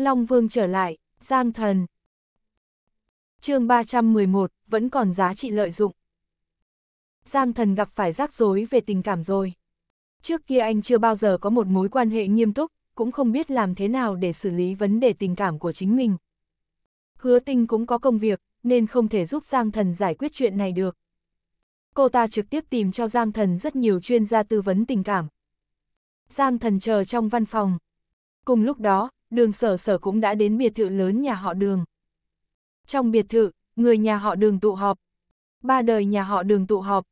Long Vương trở lại, Giang Thần. chương 311, vẫn còn giá trị lợi dụng. Giang Thần gặp phải rắc rối về tình cảm rồi. Trước kia anh chưa bao giờ có một mối quan hệ nghiêm túc, cũng không biết làm thế nào để xử lý vấn đề tình cảm của chính mình. Hứa tinh cũng có công việc, nên không thể giúp Giang Thần giải quyết chuyện này được. Cô ta trực tiếp tìm cho Giang Thần rất nhiều chuyên gia tư vấn tình cảm. Giang Thần chờ trong văn phòng. Cùng lúc đó, đường sở sở cũng đã đến biệt thự lớn nhà họ đường. Trong biệt thự, người nhà họ đường tụ họp. Ba đời nhà họ đường tụ họp.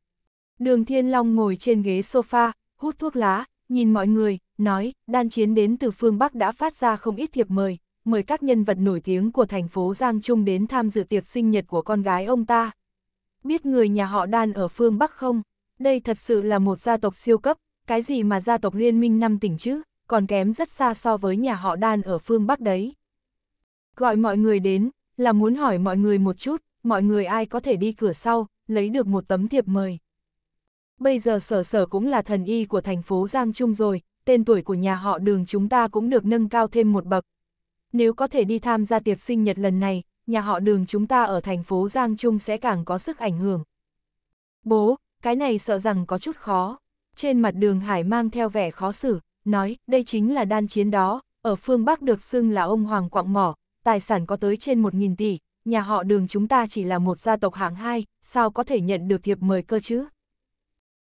Đường Thiên Long ngồi trên ghế sofa, hút thuốc lá, nhìn mọi người, nói, đan chiến đến từ phương Bắc đã phát ra không ít thiệp mời, mời các nhân vật nổi tiếng của thành phố Giang Trung đến tham dự tiệc sinh nhật của con gái ông ta. Biết người nhà họ đan ở phương Bắc không? Đây thật sự là một gia tộc siêu cấp, cái gì mà gia tộc liên minh năm tỉnh chứ? còn kém rất xa so với nhà họ đan ở phương Bắc đấy. Gọi mọi người đến, là muốn hỏi mọi người một chút, mọi người ai có thể đi cửa sau, lấy được một tấm thiệp mời. Bây giờ sở sở cũng là thần y của thành phố Giang Trung rồi, tên tuổi của nhà họ đường chúng ta cũng được nâng cao thêm một bậc. Nếu có thể đi tham gia tiệc sinh nhật lần này, nhà họ đường chúng ta ở thành phố Giang Trung sẽ càng có sức ảnh hưởng. Bố, cái này sợ rằng có chút khó. Trên mặt đường Hải mang theo vẻ khó xử, nói, đây chính là đan chiến đó, ở phương Bắc được xưng là ông Hoàng Quạng Mỏ, tài sản có tới trên 1.000 tỷ, nhà họ đường chúng ta chỉ là một gia tộc hạng hai, sao có thể nhận được thiệp mời cơ chứ?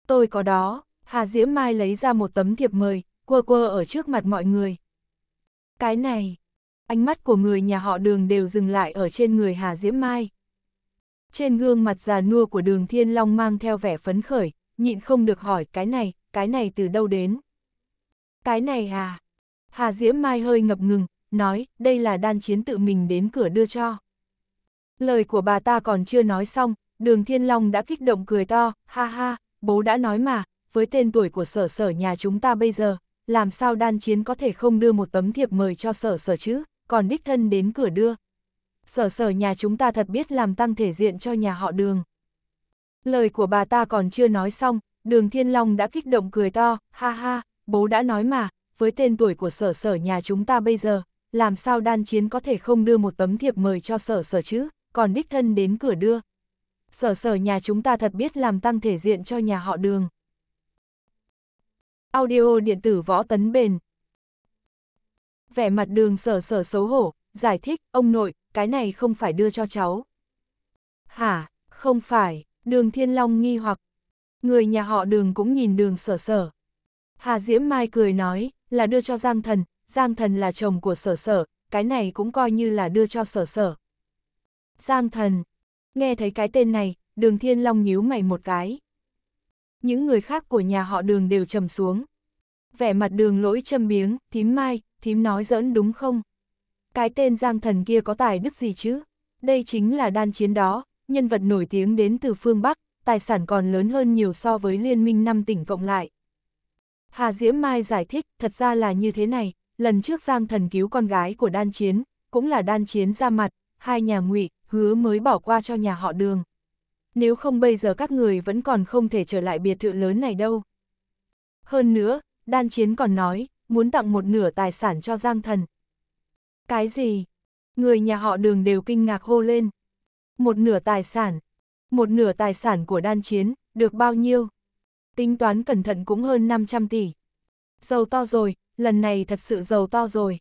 Tôi có đó, Hà Diễm Mai lấy ra một tấm thiệp mời, quơ quơ ở trước mặt mọi người. Cái này, ánh mắt của người nhà họ đường đều dừng lại ở trên người Hà Diễm Mai. Trên gương mặt già nua của đường Thiên Long mang theo vẻ phấn khởi, nhịn không được hỏi cái này, cái này từ đâu đến. Cái này à? Hà Diễm Mai hơi ngập ngừng, nói, đây là đan chiến tự mình đến cửa đưa cho. Lời của bà ta còn chưa nói xong, đường Thiên Long đã kích động cười to, ha ha, bố đã nói mà, với tên tuổi của sở sở nhà chúng ta bây giờ, làm sao đan chiến có thể không đưa một tấm thiệp mời cho sở sở chứ, còn đích thân đến cửa đưa. Sở sở nhà chúng ta thật biết làm tăng thể diện cho nhà họ đường. Lời của bà ta còn chưa nói xong, đường Thiên Long đã kích động cười to, ha ha, bố đã nói mà, với tên tuổi của sở sở nhà chúng ta bây giờ, làm sao đan chiến có thể không đưa một tấm thiệp mời cho sở sở chứ, còn đích thân đến cửa đưa. Sở sở nhà chúng ta thật biết làm tăng thể diện cho nhà họ đường. Audio điện tử võ tấn bền. Vẻ mặt đường sở sở xấu hổ, giải thích, ông nội, cái này không phải đưa cho cháu. Hả, không phải, đường thiên long nghi hoặc. Người nhà họ đường cũng nhìn đường sở sở, Hà Diễm Mai cười nói, là đưa cho Giang Thần, Giang Thần là chồng của sở sở, cái này cũng coi như là đưa cho sở sở. Giang Thần, nghe thấy cái tên này, đường Thiên Long nhíu mày một cái. Những người khác của nhà họ đường đều trầm xuống. Vẻ mặt đường lỗi châm biếng, thím Mai, thím nói giỡn đúng không? Cái tên Giang Thần kia có tài đức gì chứ? Đây chính là đan chiến đó, nhân vật nổi tiếng đến từ phương Bắc, tài sản còn lớn hơn nhiều so với liên minh năm tỉnh cộng lại. Hà Diễm Mai giải thích, thật ra là như thế này, lần trước Giang Thần cứu con gái của Đan Chiến, cũng là Đan Chiến ra mặt, hai nhà ngụy hứa mới bỏ qua cho nhà họ đường. Nếu không bây giờ các người vẫn còn không thể trở lại biệt thự lớn này đâu. Hơn nữa, Đan Chiến còn nói, muốn tặng một nửa tài sản cho Giang Thần. Cái gì? Người nhà họ đường đều kinh ngạc hô lên. Một nửa tài sản. Một nửa tài sản của Đan Chiến, được bao nhiêu? tính toán cẩn thận cũng hơn 500 tỷ. Giàu to rồi, lần này thật sự giàu to rồi.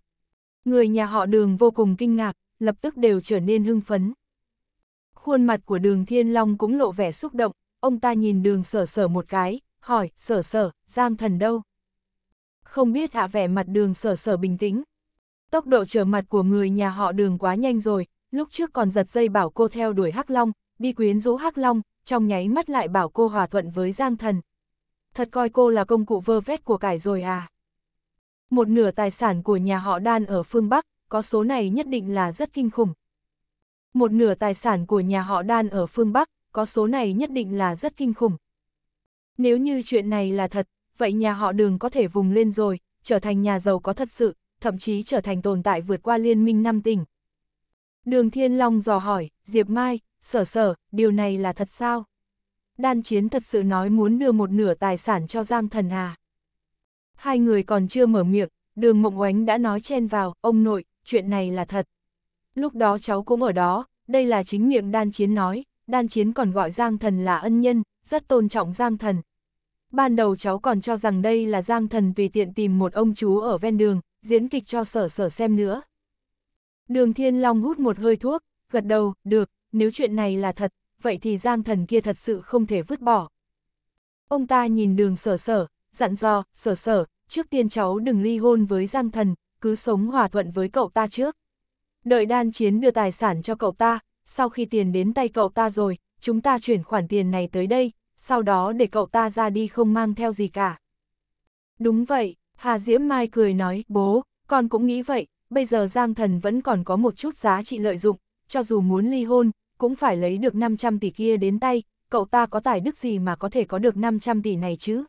Người nhà họ đường vô cùng kinh ngạc, lập tức đều trở nên hưng phấn. Khuôn mặt của đường Thiên Long cũng lộ vẻ xúc động, ông ta nhìn đường sở sở một cái, hỏi, sở sở, giang thần đâu? Không biết hạ vẻ mặt đường sở sở bình tĩnh. Tốc độ trở mặt của người nhà họ đường quá nhanh rồi, lúc trước còn giật dây bảo cô theo đuổi Hắc Long, đi quyến rũ Hắc Long, trong nháy mắt lại bảo cô hòa thuận với Giang Thần thật coi cô là công cụ vơ vét của cải rồi à. Một nửa tài sản của nhà họ đan ở phương Bắc, có số này nhất định là rất kinh khủng. Một nửa tài sản của nhà họ đan ở phương Bắc, có số này nhất định là rất kinh khủng. Nếu như chuyện này là thật, vậy nhà họ đường có thể vùng lên rồi, trở thành nhà giàu có thật sự, thậm chí trở thành tồn tại vượt qua liên minh năm tỉnh. Đường Thiên Long dò hỏi, Diệp Mai, sở sở, điều này là thật sao? đan chiến thật sự nói muốn đưa một nửa tài sản cho Giang Thần à. Hai người còn chưa mở miệng, đường mộng oánh đã nói chen vào, ông nội, chuyện này là thật. Lúc đó cháu cũng ở đó, đây là chính miệng đan chiến nói, đan chiến còn gọi Giang Thần là ân nhân, rất tôn trọng Giang Thần. Ban đầu cháu còn cho rằng đây là Giang Thần tùy tiện tìm một ông chú ở ven đường, diễn kịch cho sở sở xem nữa. Đường Thiên Long hút một hơi thuốc, gật đầu, được, nếu chuyện này là thật, vậy thì giang thần kia thật sự không thể vứt bỏ. Ông ta nhìn đường sở sở, dặn dò, sở sở, trước tiên cháu đừng ly hôn với giang thần, cứ sống hòa thuận với cậu ta trước. Đợi đan chiến đưa tài sản cho cậu ta, sau khi tiền đến tay cậu ta rồi, chúng ta chuyển khoản tiền này tới đây, sau đó để cậu ta ra đi không mang theo gì cả. Đúng vậy, Hà Diễm Mai cười nói, bố, con cũng nghĩ vậy, bây giờ Giang Thần vẫn còn có một chút giá trị lợi dụng, cho dù muốn ly hôn, cũng phải lấy được 500 tỷ kia đến tay, cậu ta có tài đức gì mà có thể có được 500 tỷ này chứ?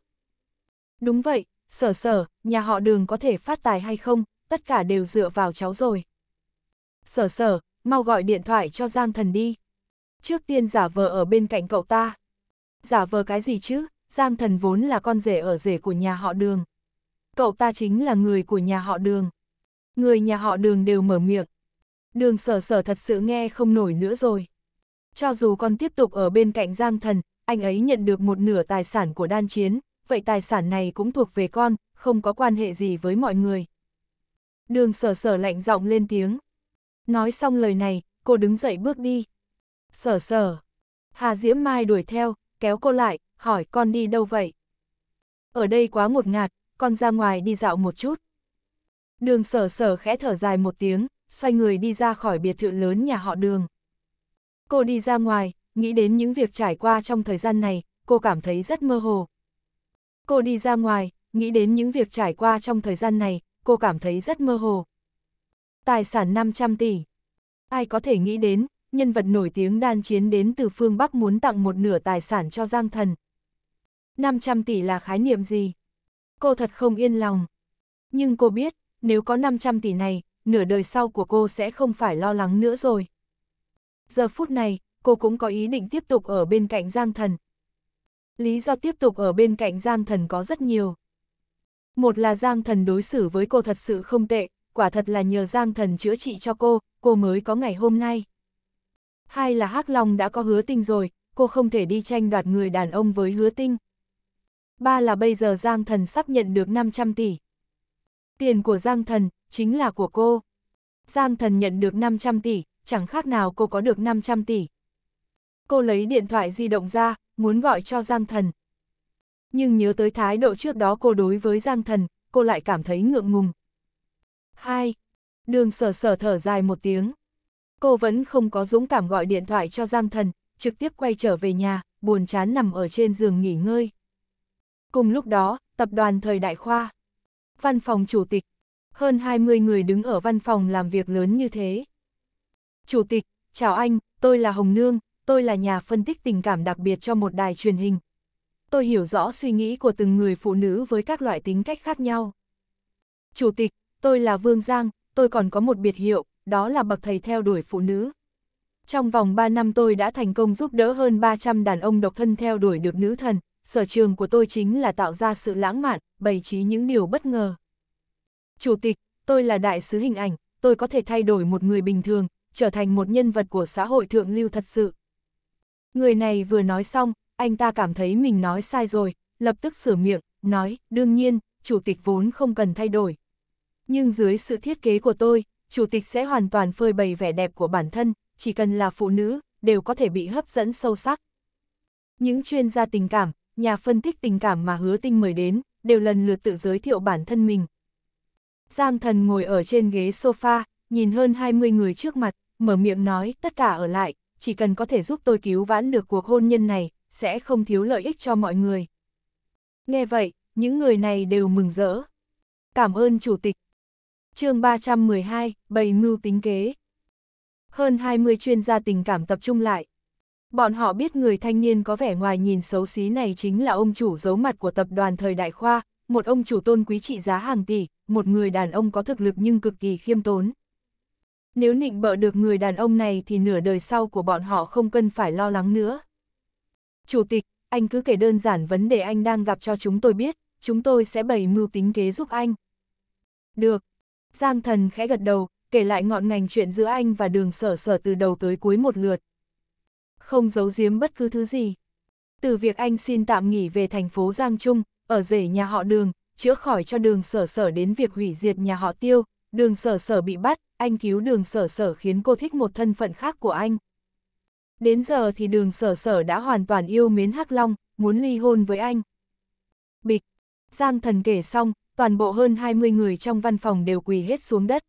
Đúng vậy, sở sở, nhà họ đường có thể phát tài hay không, tất cả đều dựa vào cháu rồi. Sở sở, mau gọi điện thoại cho Giang Thần đi. Trước tiên giả vờ ở bên cạnh cậu ta. Giả vờ cái gì chứ, Giang Thần vốn là con rể ở rể của nhà họ đường. Cậu ta chính là người của nhà họ đường. Người nhà họ đường đều mở miệng. Đường sở sở thật sự nghe không nổi nữa rồi cho dù con tiếp tục ở bên cạnh Giang Thần, anh ấy nhận được một nửa tài sản của đan chiến, vậy tài sản này cũng thuộc về con, không có quan hệ gì với mọi người. Đường sở sở lạnh giọng lên tiếng. Nói xong lời này, cô đứng dậy bước đi. Sở sở. Hà Diễm Mai đuổi theo, kéo cô lại, hỏi con đi đâu vậy? Ở đây quá ngột ngạt, con ra ngoài đi dạo một chút. Đường sở sở khẽ thở dài một tiếng, xoay người đi ra khỏi biệt thự lớn nhà họ đường. Cô đi ra ngoài, nghĩ đến những việc trải qua trong thời gian này, cô cảm thấy rất mơ hồ. Cô đi ra ngoài, nghĩ đến những việc trải qua trong thời gian này, cô cảm thấy rất mơ hồ. Tài sản 500 tỷ. Ai có thể nghĩ đến, nhân vật nổi tiếng đan chiến đến từ phương Bắc muốn tặng một nửa tài sản cho Giang Thần. 500 tỷ là khái niệm gì? Cô thật không yên lòng. Nhưng cô biết, nếu có 500 tỷ này, nửa đời sau của cô sẽ không phải lo lắng nữa rồi. Giờ phút này, cô cũng có ý định tiếp tục ở bên cạnh Giang Thần. Lý do tiếp tục ở bên cạnh Giang Thần có rất nhiều. Một là Giang Thần đối xử với cô thật sự không tệ, quả thật là nhờ Giang Thần chữa trị cho cô, cô mới có ngày hôm nay. Hai là Hắc Long đã có hứa tinh rồi, cô không thể đi tranh đoạt người đàn ông với hứa tinh. Ba là bây giờ Giang Thần sắp nhận được 500 tỷ. Tiền của Giang Thần, chính là của cô. Giang Thần nhận được 500 tỷ, chẳng khác nào cô có được 500 tỷ. Cô lấy điện thoại di động ra, muốn gọi cho Giang Thần. Nhưng nhớ tới thái độ trước đó cô đối với Giang Thần, cô lại cảm thấy ngượng ngùng. hai Đường sở sở thở dài một tiếng. Cô vẫn không có dũng cảm gọi điện thoại cho Giang Thần, trực tiếp quay trở về nhà, buồn chán nằm ở trên giường nghỉ ngơi. Cùng lúc đó, tập đoàn thời đại khoa, văn phòng chủ tịch, hơn 20 người đứng ở văn phòng làm việc lớn như thế. Chủ tịch, chào anh, tôi là Hồng Nương, tôi là nhà phân tích tình cảm đặc biệt cho một đài truyền hình. Tôi hiểu rõ suy nghĩ của từng người phụ nữ với các loại tính cách khác nhau. Chủ tịch, tôi là Vương Giang, tôi còn có một biệt hiệu, đó là bậc thầy theo đuổi phụ nữ. Trong vòng 3 năm tôi đã thành công giúp đỡ hơn 300 đàn ông độc thân theo đuổi được nữ thần, sở trường của tôi chính là tạo ra sự lãng mạn, bày trí những điều bất ngờ. Chủ tịch, tôi là đại sứ hình ảnh, tôi có thể thay đổi một người bình thường, trở thành một nhân vật của xã hội thượng lưu thật sự. Người này vừa nói xong, anh ta cảm thấy mình nói sai rồi, lập tức sửa miệng, nói, đương nhiên, chủ tịch vốn không cần thay đổi. Nhưng dưới sự thiết kế của tôi, chủ tịch sẽ hoàn toàn phơi bày vẻ đẹp của bản thân, chỉ cần là phụ nữ, đều có thể bị hấp dẫn sâu sắc. Những chuyên gia tình cảm, nhà phân tích tình cảm mà hứa tinh mời đến, đều lần lượt tự giới thiệu bản thân mình. Giang thần ngồi ở trên ghế sofa, nhìn hơn 20 người trước mặt mở miệng nói tất cả ở lại, chỉ cần có thể giúp tôi cứu vãn được cuộc hôn nhân này, sẽ không thiếu lợi ích cho mọi người. Nghe vậy, những người này đều mừng rỡ. Cảm ơn Chủ tịch. chương 312, bày mưu tính kế. Hơn 20 chuyên gia tình cảm tập trung lại. Bọn họ biết người thanh niên có vẻ ngoài nhìn xấu xí này chính là ông chủ giấu mặt của tập đoàn thời đại khoa, một ông chủ tôn quý trị giá hàng tỷ, một người đàn ông có thực lực nhưng cực kỳ khiêm tốn. Nếu nịnh bợ được người đàn ông này thì nửa đời sau của bọn họ không cần phải lo lắng nữa. Chủ tịch, anh cứ kể đơn giản vấn đề anh đang gặp cho chúng tôi biết, chúng tôi sẽ bày mưu tính kế giúp anh. Được. Giang thần khẽ gật đầu, kể lại ngọn ngành chuyện giữa anh và đường sở sở từ đầu tới cuối một lượt. Không giấu giếm bất cứ thứ gì. Từ việc anh xin tạm nghỉ về thành phố Giang Trung, ở rể nhà họ đường, chữa khỏi cho đường sở sở đến việc hủy diệt nhà họ tiêu, Đường sở sở bị bắt, anh cứu đường sở sở khiến cô thích một thân phận khác của anh. Đến giờ thì đường sở sở đã hoàn toàn yêu mến Hắc Long, muốn ly hôn với anh. Bịch, Giang thần kể xong, toàn bộ hơn 20 người trong văn phòng đều quỳ hết xuống đất.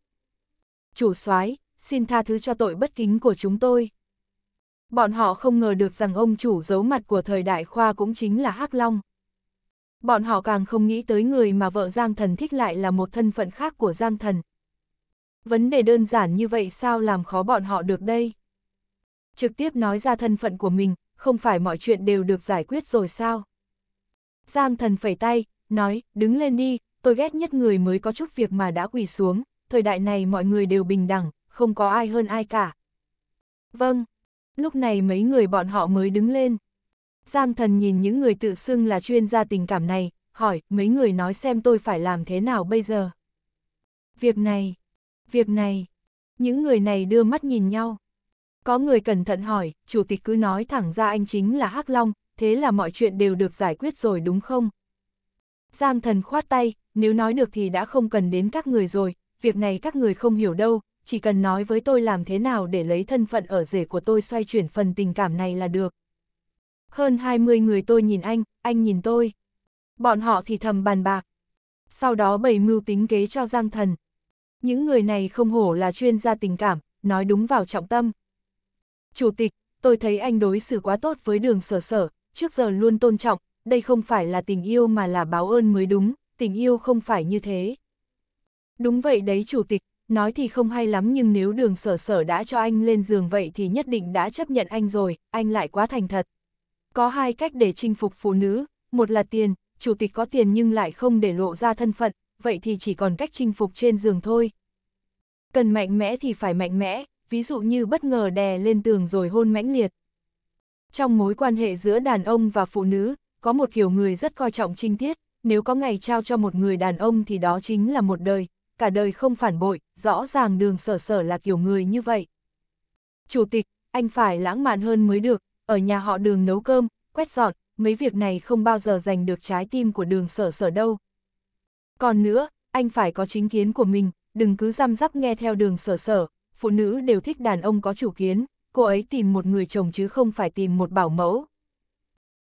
Chủ soái xin tha thứ cho tội bất kính của chúng tôi. Bọn họ không ngờ được rằng ông chủ giấu mặt của thời đại khoa cũng chính là Hắc Long. Bọn họ càng không nghĩ tới người mà vợ Giang Thần thích lại là một thân phận khác của Giang Thần, vấn đề đơn giản như vậy sao làm khó bọn họ được đây? Trực tiếp nói ra thân phận của mình, không phải mọi chuyện đều được giải quyết rồi sao? Giang thần phẩy tay, nói, đứng lên đi, tôi ghét nhất người mới có chút việc mà đã quỳ xuống, thời đại này mọi người đều bình đẳng, không có ai hơn ai cả. Vâng, lúc này mấy người bọn họ mới đứng lên. Giang thần nhìn những người tự xưng là chuyên gia tình cảm này, hỏi, mấy người nói xem tôi phải làm thế nào bây giờ? Việc này, Việc này, những người này đưa mắt nhìn nhau. Có người cẩn thận hỏi, chủ tịch cứ nói thẳng ra anh chính là Hắc Long, thế là mọi chuyện đều được giải quyết rồi đúng không? Giang thần khoát tay, nếu nói được thì đã không cần đến các người rồi, việc này các người không hiểu đâu, chỉ cần nói với tôi làm thế nào để lấy thân phận ở rể của tôi xoay chuyển phần tình cảm này là được. Hơn 20 người tôi nhìn anh, anh nhìn tôi. Bọn họ thì thầm bàn bạc. Sau đó bày mưu tính kế cho Giang thần, những người này không hổ là chuyên gia tình cảm, nói đúng vào trọng tâm. Chủ tịch, tôi thấy anh đối xử quá tốt với đường sở sở, trước giờ luôn tôn trọng, đây không phải là tình yêu mà là báo ơn mới đúng, tình yêu không phải như thế. Đúng vậy đấy chủ tịch, nói thì không hay lắm nhưng nếu đường sở sở đã cho anh lên giường vậy thì nhất định đã chấp nhận anh rồi, anh lại quá thành thật. Có hai cách để chinh phục phụ nữ, một là tiền, chủ tịch có tiền nhưng lại không để lộ ra thân phận, vậy thì chỉ còn cách chinh phục trên giường thôi. Cần mạnh mẽ thì phải mạnh mẽ, ví dụ như bất ngờ đè lên tường rồi hôn mãnh liệt. Trong mối quan hệ giữa đàn ông và phụ nữ, có một kiểu người rất coi trọng trinh tiết, nếu có ngày trao cho một người đàn ông thì đó chính là một đời, cả đời không phản bội, rõ ràng đường sở sở là kiểu người như vậy. Chủ tịch, anh phải lãng mạn hơn mới được, ở nhà họ đường nấu cơm, quét dọn, mấy việc này không bao giờ giành được trái tim của đường sở sở đâu, còn nữa, anh phải có chính kiến của mình, đừng cứ răm rắp nghe theo đường sở sở, phụ nữ đều thích đàn ông có chủ kiến, cô ấy tìm một người chồng chứ không phải tìm một bảo mẫu.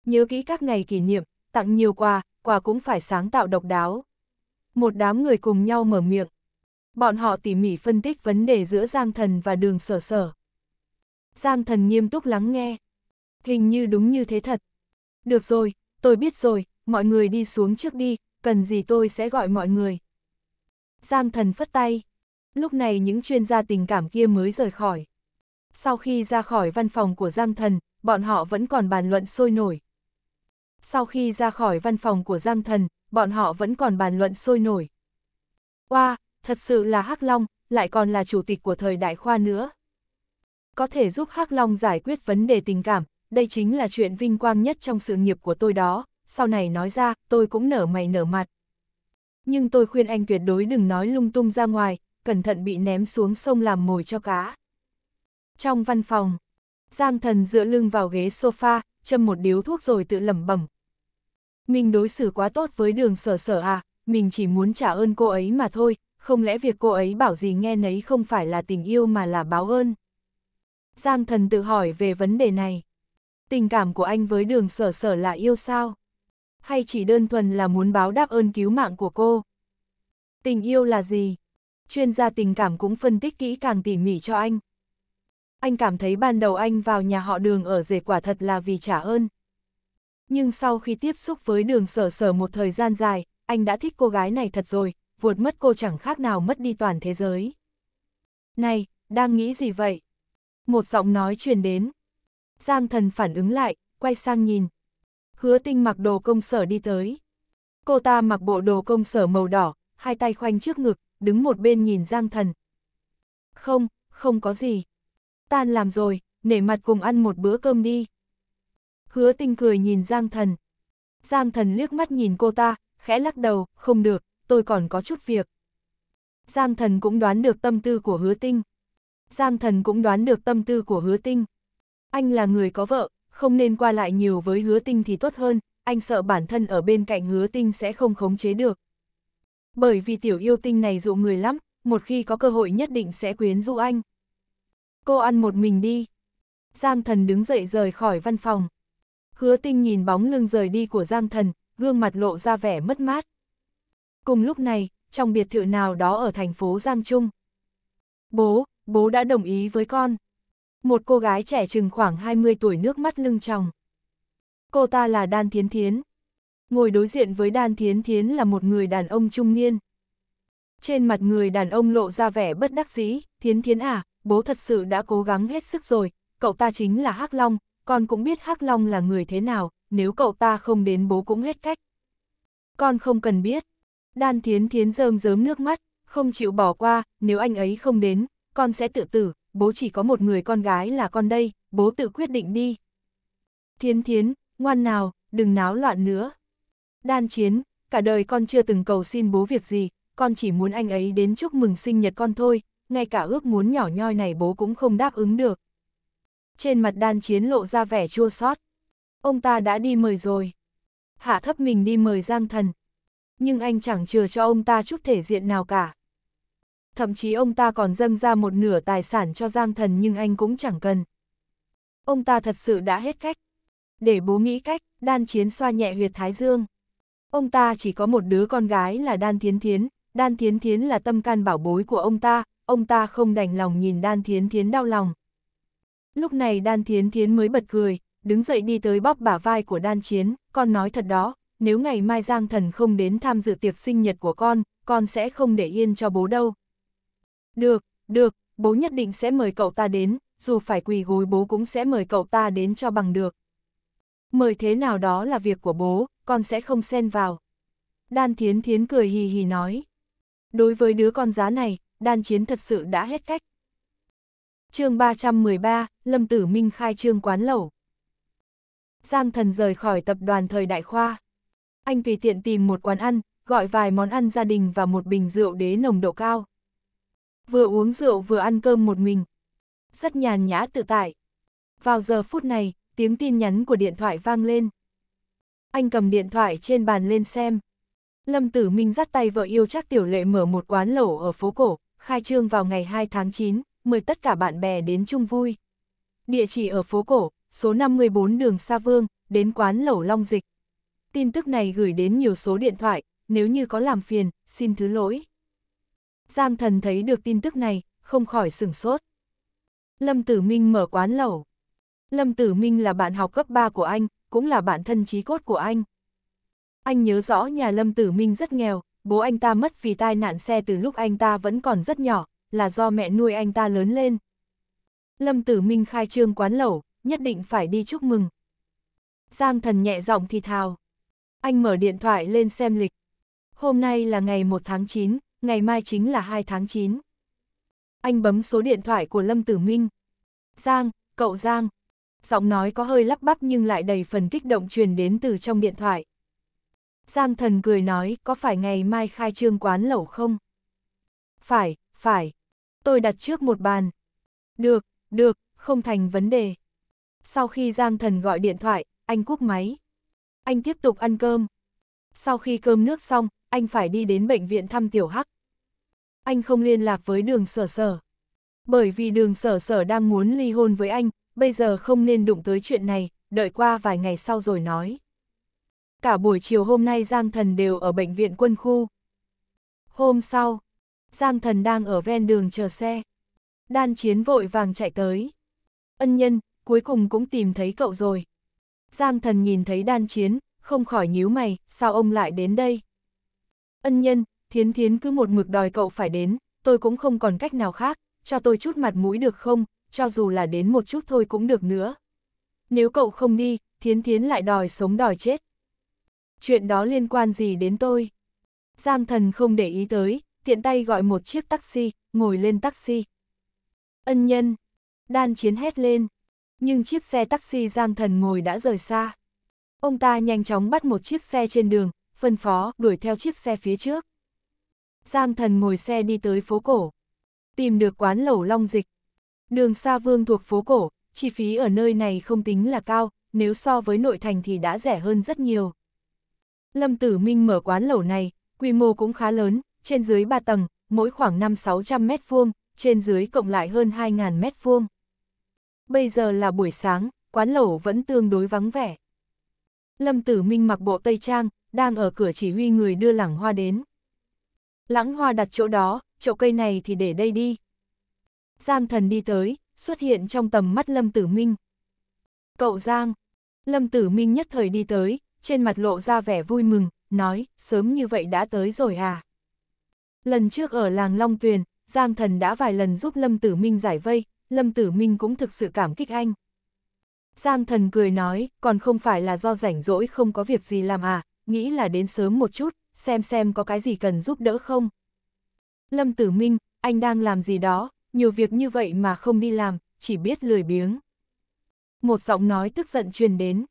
Nhớ kỹ các ngày kỷ niệm, tặng nhiều quà, quà cũng phải sáng tạo độc đáo. Một đám người cùng nhau mở miệng. Bọn họ tỉ mỉ phân tích vấn đề giữa Giang Thần và đường sở sở. Giang Thần nghiêm túc lắng nghe. Hình như đúng như thế thật. Được rồi, tôi biết rồi, mọi người đi xuống trước đi, cần gì tôi sẽ gọi mọi người. Giang thần phất tay. Lúc này những chuyên gia tình cảm kia mới rời khỏi. Sau khi ra khỏi văn phòng của Giang thần, bọn họ vẫn còn bàn luận sôi nổi. Sau khi ra khỏi văn phòng của Giang thần, bọn họ vẫn còn bàn luận sôi nổi. Wow, thật sự là Hắc Long, lại còn là chủ tịch của thời đại khoa nữa. Có thể giúp Hắc Long giải quyết vấn đề tình cảm, đây chính là chuyện vinh quang nhất trong sự nghiệp của tôi đó, sau này nói ra, tôi cũng nở mày nở mặt. Nhưng tôi khuyên anh tuyệt đối đừng nói lung tung ra ngoài, cẩn thận bị ném xuống sông làm mồi cho cá. Trong văn phòng, Giang thần dựa lưng vào ghế sofa, châm một điếu thuốc rồi tự lẩm bẩm. Mình đối xử quá tốt với đường sở sở à, mình chỉ muốn trả ơn cô ấy mà thôi, không lẽ việc cô ấy bảo gì nghe nấy không phải là tình yêu mà là báo ơn. Giang thần tự hỏi về vấn đề này. Tình cảm của anh với đường sở sở là yêu sao? hay chỉ đơn thuần là muốn báo đáp ơn cứu mạng của cô. Tình yêu là gì? Chuyên gia tình cảm cũng phân tích kỹ càng tỉ mỉ cho anh. Anh cảm thấy ban đầu anh vào nhà họ đường ở rể quả thật là vì trả ơn. Nhưng sau khi tiếp xúc với đường sở sở một thời gian dài, anh đã thích cô gái này thật rồi, vuột mất cô chẳng khác nào mất đi toàn thế giới. Này, đang nghĩ gì vậy? Một giọng nói truyền đến. Giang thần phản ứng lại, quay sang nhìn, hứa tinh mặc đồ công sở đi tới. Cô ta mặc bộ đồ công sở màu đỏ, hai tay khoanh trước ngực, đứng một bên nhìn Giang Thần. Không, không có gì. Tan làm rồi, nể mặt cùng ăn một bữa cơm đi. Hứa tinh cười nhìn Giang Thần. Giang Thần liếc mắt nhìn cô ta, khẽ lắc đầu, không được, tôi còn có chút việc. Giang Thần cũng đoán được tâm tư của hứa tinh. Giang Thần cũng đoán được tâm tư của hứa tinh. Anh là người có vợ, không nên qua lại nhiều với hứa tinh thì tốt hơn, anh sợ bản thân ở bên cạnh hứa tinh sẽ không khống chế được. Bởi vì tiểu yêu tinh này dụ người lắm, một khi có cơ hội nhất định sẽ quyến rũ anh. Cô ăn một mình đi. Giang thần đứng dậy rời khỏi văn phòng. Hứa tinh nhìn bóng lưng rời đi của Giang thần, gương mặt lộ ra vẻ mất mát. Cùng lúc này, trong biệt thự nào đó ở thành phố Giang Trung. Bố, bố đã đồng ý với con một cô gái trẻ chừng khoảng 20 tuổi nước mắt lưng tròng. Cô ta là Đan Thiến Thiến. Ngồi đối diện với Đan Thiến Thiến là một người đàn ông trung niên. Trên mặt người đàn ông lộ ra vẻ bất đắc dĩ, Thiến Thiến à, bố thật sự đã cố gắng hết sức rồi, cậu ta chính là Hắc Long, con cũng biết Hắc Long là người thế nào, nếu cậu ta không đến bố cũng hết cách. Con không cần biết. Đan Thiến Thiến rơm rớm nước mắt, không chịu bỏ qua, nếu anh ấy không đến, con sẽ tự tử, bố chỉ có một người con gái là con đây, bố tự quyết định đi. Thiên thiến, ngoan nào, đừng náo loạn nữa. Đan chiến, cả đời con chưa từng cầu xin bố việc gì, con chỉ muốn anh ấy đến chúc mừng sinh nhật con thôi, ngay cả ước muốn nhỏ nhoi này bố cũng không đáp ứng được. Trên mặt đan chiến lộ ra vẻ chua xót. Ông ta đã đi mời rồi. Hạ thấp mình đi mời Giang Thần. Nhưng anh chẳng chừa cho ông ta chút thể diện nào cả thậm chí ông ta còn dâng ra một nửa tài sản cho Giang Thần nhưng anh cũng chẳng cần. Ông ta thật sự đã hết cách. Để bố nghĩ cách, đan chiến xoa nhẹ huyệt thái dương. Ông ta chỉ có một đứa con gái là đan thiến thiến, đan thiến thiến là tâm can bảo bối của ông ta, ông ta không đành lòng nhìn đan thiến thiến đau lòng. Lúc này đan thiến thiến mới bật cười, đứng dậy đi tới bóp bả vai của đan chiến, con nói thật đó, nếu ngày mai Giang Thần không đến tham dự tiệc sinh nhật của con, con sẽ không để yên cho bố đâu, được, được, bố nhất định sẽ mời cậu ta đến, dù phải quỳ gối bố cũng sẽ mời cậu ta đến cho bằng được. Mời thế nào đó là việc của bố, con sẽ không xen vào. Đan Thiến Thiến cười hì hì nói. Đối với đứa con giá này, Đan Chiến thật sự đã hết cách. chương 313, Lâm Tử Minh khai trương quán lẩu. Giang thần rời khỏi tập đoàn thời đại khoa. Anh tùy tiện tìm một quán ăn, gọi vài món ăn gia đình và một bình rượu đế nồng độ cao vừa uống rượu vừa ăn cơm một mình. Rất nhàn nhã tự tại. Vào giờ phút này, tiếng tin nhắn của điện thoại vang lên. Anh cầm điện thoại trên bàn lên xem. Lâm Tử Minh dắt tay vợ yêu chắc tiểu lệ mở một quán lẩu ở phố cổ, khai trương vào ngày 2 tháng 9, mời tất cả bạn bè đến chung vui. Địa chỉ ở phố cổ, số 54 đường Sa Vương, đến quán lẩu Long Dịch. Tin tức này gửi đến nhiều số điện thoại, nếu như có làm phiền, xin thứ lỗi. Giang thần thấy được tin tức này, không khỏi sửng sốt. Lâm Tử Minh mở quán lẩu. Lâm Tử Minh là bạn học cấp 3 của anh, cũng là bạn thân trí cốt của anh. Anh nhớ rõ nhà Lâm Tử Minh rất nghèo, bố anh ta mất vì tai nạn xe từ lúc anh ta vẫn còn rất nhỏ, là do mẹ nuôi anh ta lớn lên. Lâm Tử Minh khai trương quán lẩu, nhất định phải đi chúc mừng. Giang thần nhẹ giọng thì thào. Anh mở điện thoại lên xem lịch. Hôm nay là ngày 1 tháng 9, ngày mai chính là 2 tháng 9. Anh bấm số điện thoại của Lâm Tử Minh. Giang, cậu Giang. Giọng nói có hơi lắp bắp nhưng lại đầy phần kích động truyền đến từ trong điện thoại. Giang thần cười nói, có phải ngày mai khai trương quán lẩu không? Phải, phải. Tôi đặt trước một bàn. Được, được, không thành vấn đề. Sau khi Giang thần gọi điện thoại, anh cúp máy. Anh tiếp tục ăn cơm. Sau khi cơm nước xong, anh phải đi đến bệnh viện thăm Tiểu Hắc anh không liên lạc với đường sở sở. Bởi vì đường sở sở đang muốn ly hôn với anh, bây giờ không nên đụng tới chuyện này, đợi qua vài ngày sau rồi nói. Cả buổi chiều hôm nay Giang Thần đều ở bệnh viện quân khu. Hôm sau, Giang Thần đang ở ven đường chờ xe. Đan chiến vội vàng chạy tới. Ân nhân, cuối cùng cũng tìm thấy cậu rồi. Giang Thần nhìn thấy đan chiến, không khỏi nhíu mày, sao ông lại đến đây? Ân nhân, thiến thiến cứ một mực đòi cậu phải đến, tôi cũng không còn cách nào khác, cho tôi chút mặt mũi được không, cho dù là đến một chút thôi cũng được nữa. Nếu cậu không đi, thiến thiến lại đòi sống đòi chết. Chuyện đó liên quan gì đến tôi? Giang thần không để ý tới, tiện tay gọi một chiếc taxi, ngồi lên taxi. Ân nhân, đan chiến hét lên, nhưng chiếc xe taxi Giang thần ngồi đã rời xa. Ông ta nhanh chóng bắt một chiếc xe trên đường, phân phó đuổi theo chiếc xe phía trước. Giang thần ngồi xe đi tới phố cổ. Tìm được quán lẩu long dịch. Đường Sa Vương thuộc phố cổ, chi phí ở nơi này không tính là cao, nếu so với nội thành thì đã rẻ hơn rất nhiều. Lâm Tử Minh mở quán lẩu này, quy mô cũng khá lớn, trên dưới 3 tầng, mỗi khoảng 5-600 mét vuông, trên dưới cộng lại hơn 2.000 mét vuông. Bây giờ là buổi sáng, quán lẩu vẫn tương đối vắng vẻ. Lâm Tử Minh mặc bộ Tây Trang, đang ở cửa chỉ huy người đưa lẳng hoa đến. Lãng hoa đặt chỗ đó, chỗ cây này thì để đây đi. Giang thần đi tới, xuất hiện trong tầm mắt Lâm Tử Minh. Cậu Giang, Lâm Tử Minh nhất thời đi tới, trên mặt lộ ra vẻ vui mừng, nói, sớm như vậy đã tới rồi à. Lần trước ở làng Long Tuyền, Giang thần đã vài lần giúp Lâm Tử Minh giải vây, Lâm Tử Minh cũng thực sự cảm kích anh. Giang thần cười nói, còn không phải là do rảnh rỗi không có việc gì làm à, nghĩ là đến sớm một chút, xem xem có cái gì cần giúp đỡ không. Lâm Tử Minh, anh đang làm gì đó, nhiều việc như vậy mà không đi làm, chỉ biết lười biếng. Một giọng nói tức giận truyền đến.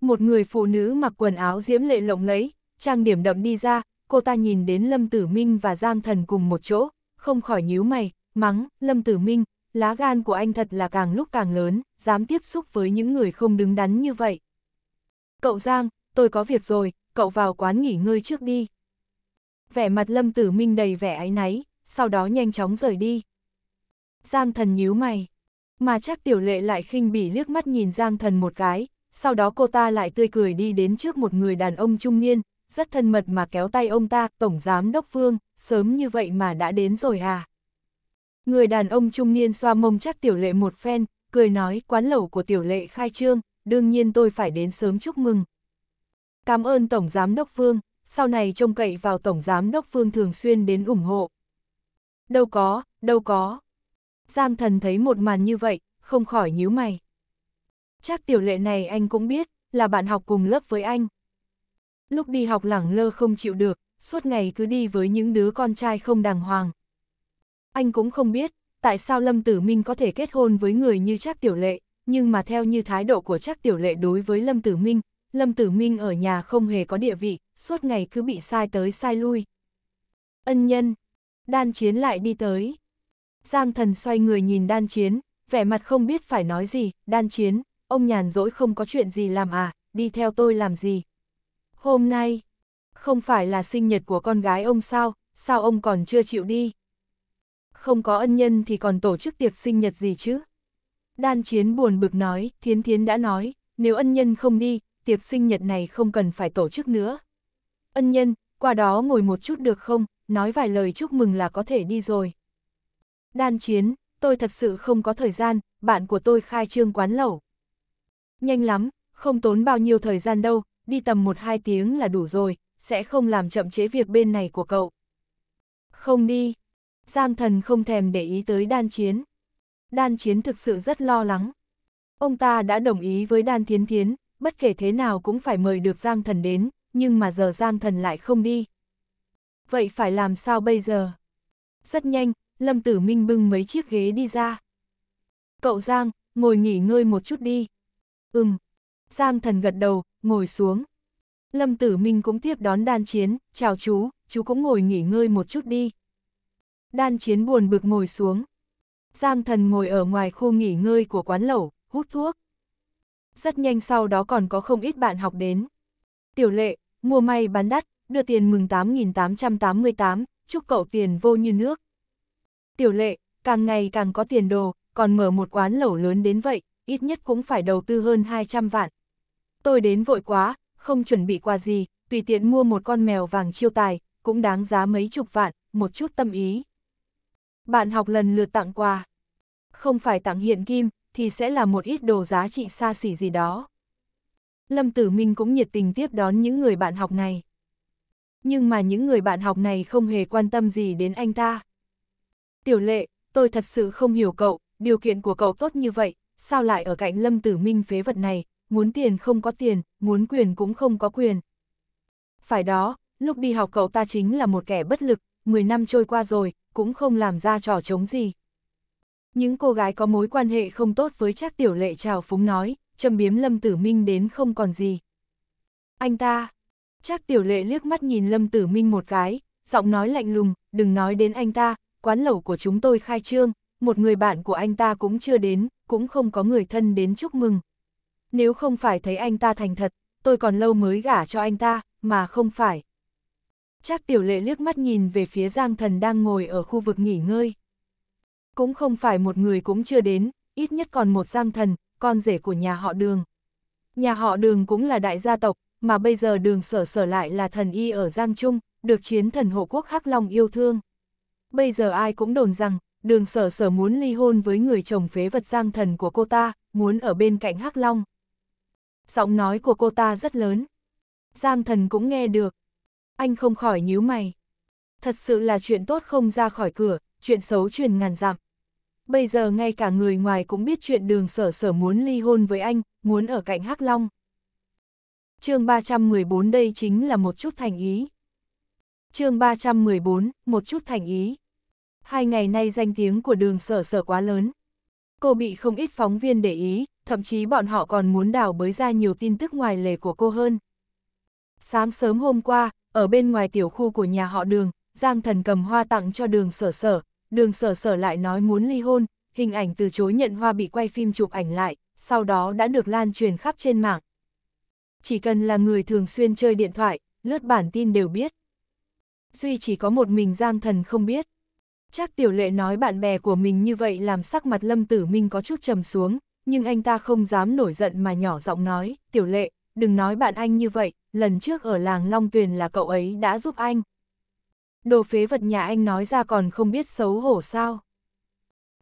Một người phụ nữ mặc quần áo diễm lệ lộng lẫy, trang điểm đậm đi ra, cô ta nhìn đến Lâm Tử Minh và Giang Thần cùng một chỗ, không khỏi nhíu mày, mắng, Lâm Tử Minh, lá gan của anh thật là càng lúc càng lớn, dám tiếp xúc với những người không đứng đắn như vậy. Cậu Giang, tôi có việc rồi, cậu vào quán nghỉ ngơi trước đi. Vẻ mặt Lâm Tử Minh đầy vẻ áy náy, sau đó nhanh chóng rời đi. Giang thần nhíu mày, mà chắc tiểu lệ lại khinh bỉ liếc mắt nhìn Giang thần một cái, sau đó cô ta lại tươi cười đi đến trước một người đàn ông trung niên, rất thân mật mà kéo tay ông ta, Tổng Giám Đốc Phương, sớm như vậy mà đã đến rồi à. Người đàn ông trung niên xoa mông chắc tiểu lệ một phen, cười nói quán lẩu của tiểu lệ khai trương, đương nhiên tôi phải đến sớm chúc mừng. Cảm ơn Tổng Giám Đốc Phương, sau này trông cậy vào Tổng Giám Đốc Phương thường xuyên đến ủng hộ. Đâu có, đâu có. Giang thần thấy một màn như vậy, không khỏi nhíu mày. Chắc tiểu lệ này anh cũng biết, là bạn học cùng lớp với anh. Lúc đi học lẳng lơ không chịu được, suốt ngày cứ đi với những đứa con trai không đàng hoàng. Anh cũng không biết, tại sao Lâm Tử Minh có thể kết hôn với người như Trác Tiểu Lệ, nhưng mà theo như thái độ của Trác Tiểu Lệ đối với Lâm Tử Minh, Lâm Tử Minh ở nhà không hề có địa vị, suốt ngày cứ bị sai tới sai lui. Ân nhân, đan chiến lại đi tới. Giang thần xoay người nhìn đan chiến, vẻ mặt không biết phải nói gì, đan chiến, ông nhàn rỗi không có chuyện gì làm à, đi theo tôi làm gì. Hôm nay, không phải là sinh nhật của con gái ông sao, sao ông còn chưa chịu đi. Không có ân nhân thì còn tổ chức tiệc sinh nhật gì chứ. Đan chiến buồn bực nói, thiến thiến đã nói, nếu ân nhân không đi, tiệc sinh nhật này không cần phải tổ chức nữa. Ân nhân, qua đó ngồi một chút được không, nói vài lời chúc mừng là có thể đi rồi. Đan chiến, tôi thật sự không có thời gian, bạn của tôi khai trương quán lẩu. Nhanh lắm, không tốn bao nhiêu thời gian đâu, đi tầm một hai tiếng là đủ rồi, sẽ không làm chậm chế việc bên này của cậu. Không đi. Giang thần không thèm để ý tới đan chiến. Đan chiến thực sự rất lo lắng. Ông ta đã đồng ý với đan thiến thiến, bất kể thế nào cũng phải mời được Giang Thần đến, nhưng mà giờ Giang Thần lại không đi. Vậy phải làm sao bây giờ? Rất nhanh, Lâm Tử Minh bưng mấy chiếc ghế đi ra. Cậu Giang, ngồi nghỉ ngơi một chút đi. Ừm. Giang Thần gật đầu, ngồi xuống. Lâm Tử Minh cũng tiếp đón đan chiến, chào chú, chú cũng ngồi nghỉ ngơi một chút đi. Đan chiến buồn bực ngồi xuống. Giang Thần ngồi ở ngoài khu nghỉ ngơi của quán lẩu, hút thuốc. Rất nhanh sau đó còn có không ít bạn học đến. Tiểu lệ, mua may bán đắt, đưa tiền mừng 8.888, chúc cậu tiền vô như nước. Tiểu lệ, càng ngày càng có tiền đồ, còn mở một quán lẩu lớn đến vậy, ít nhất cũng phải đầu tư hơn 200 vạn. Tôi đến vội quá, không chuẩn bị quà gì, tùy tiện mua một con mèo vàng chiêu tài, cũng đáng giá mấy chục vạn, một chút tâm ý. Bạn học lần lượt tặng quà. Không phải tặng hiện kim, thì sẽ là một ít đồ giá trị xa xỉ gì đó. Lâm Tử Minh cũng nhiệt tình tiếp đón những người bạn học này. Nhưng mà những người bạn học này không hề quan tâm gì đến anh ta. Tiểu lệ, tôi thật sự không hiểu cậu, điều kiện của cậu tốt như vậy, sao lại ở cạnh Lâm Tử Minh phế vật này, muốn tiền không có tiền, muốn quyền cũng không có quyền. Phải đó, lúc đi học cậu ta chính là một kẻ bất lực, 10 năm trôi qua rồi, cũng không làm ra trò chống gì. Những cô gái có mối quan hệ không tốt với Trác Tiểu Lệ trào phúng nói, châm biếm Lâm Tử Minh đến không còn gì. Anh ta, Trác Tiểu Lệ liếc mắt nhìn Lâm Tử Minh một cái, giọng nói lạnh lùng, đừng nói đến anh ta, quán lẩu của chúng tôi khai trương, một người bạn của anh ta cũng chưa đến, cũng không có người thân đến chúc mừng. Nếu không phải thấy anh ta thành thật, tôi còn lâu mới gả cho anh ta, mà không phải. Trác Tiểu Lệ liếc mắt nhìn về phía Giang Thần đang ngồi ở khu vực nghỉ ngơi. Cũng không phải một người cũng chưa đến, ít nhất còn một giang thần, con rể của nhà họ đường. Nhà họ đường cũng là đại gia tộc, mà bây giờ đường sở sở lại là thần y ở Giang Trung, được chiến thần hộ quốc Hắc Long yêu thương. Bây giờ ai cũng đồn rằng, đường sở sở muốn ly hôn với người chồng phế vật Giang thần của cô ta, muốn ở bên cạnh Hắc Long. Giọng nói của cô ta rất lớn. Giang thần cũng nghe được. Anh không khỏi nhíu mày. Thật sự là chuyện tốt không ra khỏi cửa, chuyện xấu truyền ngàn dặm. Bây giờ ngay cả người ngoài cũng biết chuyện đường sở sở muốn ly hôn với anh, muốn ở cạnh Hắc Long. chương 314 đây chính là một chút thành ý. chương 314, một chút thành ý. Hai ngày nay danh tiếng của đường sở sở quá lớn. Cô bị không ít phóng viên để ý, thậm chí bọn họ còn muốn đào bới ra nhiều tin tức ngoài lề của cô hơn. Sáng sớm hôm qua, ở bên ngoài tiểu khu của nhà họ đường, Giang Thần cầm hoa tặng cho đường sở sở, đường sở sở lại nói muốn ly hôn, hình ảnh từ chối nhận hoa bị quay phim chụp ảnh lại, sau đó đã được lan truyền khắp trên mạng. Chỉ cần là người thường xuyên chơi điện thoại, lướt bản tin đều biết. Duy chỉ có một mình Giang Thần không biết. Chắc tiểu lệ nói bạn bè của mình như vậy làm sắc mặt Lâm Tử Minh có chút trầm xuống, nhưng anh ta không dám nổi giận mà nhỏ giọng nói, tiểu lệ, đừng nói bạn anh như vậy, lần trước ở làng Long Tuyền là cậu ấy đã giúp anh đồ phế vật nhà anh nói ra còn không biết xấu hổ sao.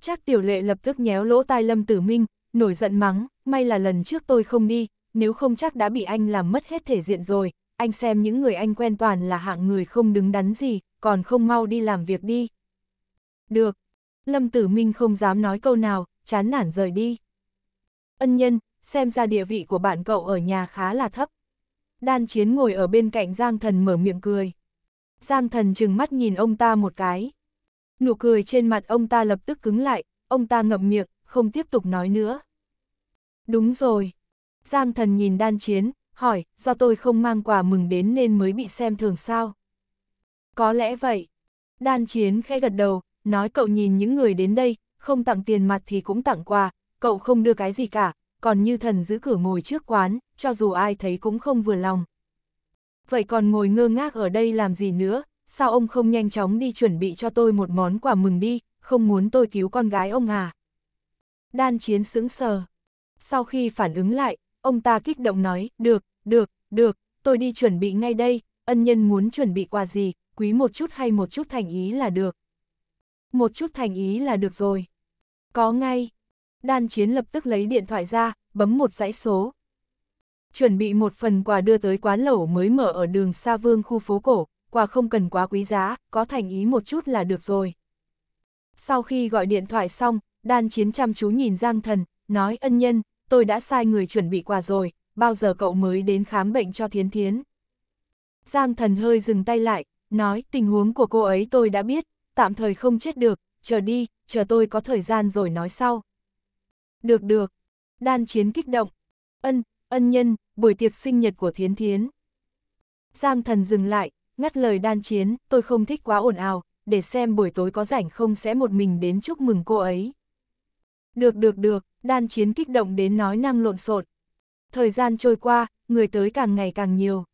Chắc tiểu lệ lập tức nhéo lỗ tai Lâm Tử Minh, nổi giận mắng, may là lần trước tôi không đi, nếu không chắc đã bị anh làm mất hết thể diện rồi, anh xem những người anh quen toàn là hạng người không đứng đắn gì, còn không mau đi làm việc đi. Được, Lâm Tử Minh không dám nói câu nào, chán nản rời đi. Ân nhân, xem ra địa vị của bạn cậu ở nhà khá là thấp. Đan Chiến ngồi ở bên cạnh Giang Thần mở miệng cười. Giang thần chừng mắt nhìn ông ta một cái. Nụ cười trên mặt ông ta lập tức cứng lại, ông ta ngậm miệng, không tiếp tục nói nữa. Đúng rồi. Giang thần nhìn đan chiến, hỏi, do tôi không mang quà mừng đến nên mới bị xem thường sao? Có lẽ vậy. Đan chiến khẽ gật đầu, nói cậu nhìn những người đến đây, không tặng tiền mặt thì cũng tặng quà, cậu không đưa cái gì cả, còn như thần giữ cửa ngồi trước quán, cho dù ai thấy cũng không vừa lòng vậy còn ngồi ngơ ngác ở đây làm gì nữa, sao ông không nhanh chóng đi chuẩn bị cho tôi một món quà mừng đi, không muốn tôi cứu con gái ông à. Đan chiến sững sờ. Sau khi phản ứng lại, ông ta kích động nói, được, được, được, tôi đi chuẩn bị ngay đây, ân nhân muốn chuẩn bị quà gì, quý một chút hay một chút thành ý là được. Một chút thành ý là được rồi. Có ngay. Đan chiến lập tức lấy điện thoại ra, bấm một dãy số, chuẩn bị một phần quà đưa tới quán lẩu mới mở ở đường Sa Vương khu phố cổ, quà không cần quá quý giá, có thành ý một chút là được rồi. Sau khi gọi điện thoại xong, đan chiến chăm chú nhìn Giang Thần, nói ân nhân, tôi đã sai người chuẩn bị quà rồi, bao giờ cậu mới đến khám bệnh cho Thiến Thiến. Giang Thần hơi dừng tay lại, nói tình huống của cô ấy tôi đã biết, tạm thời không chết được, chờ đi, chờ tôi có thời gian rồi nói sau. Được được, đan chiến kích động. Ân, ân nhân, buổi tiệc sinh nhật của thiến thiến. Giang thần dừng lại, ngắt lời đan chiến, tôi không thích quá ồn ào, để xem buổi tối có rảnh không sẽ một mình đến chúc mừng cô ấy. Được được được, đan chiến kích động đến nói năng lộn xộn. Thời gian trôi qua, người tới càng ngày càng nhiều.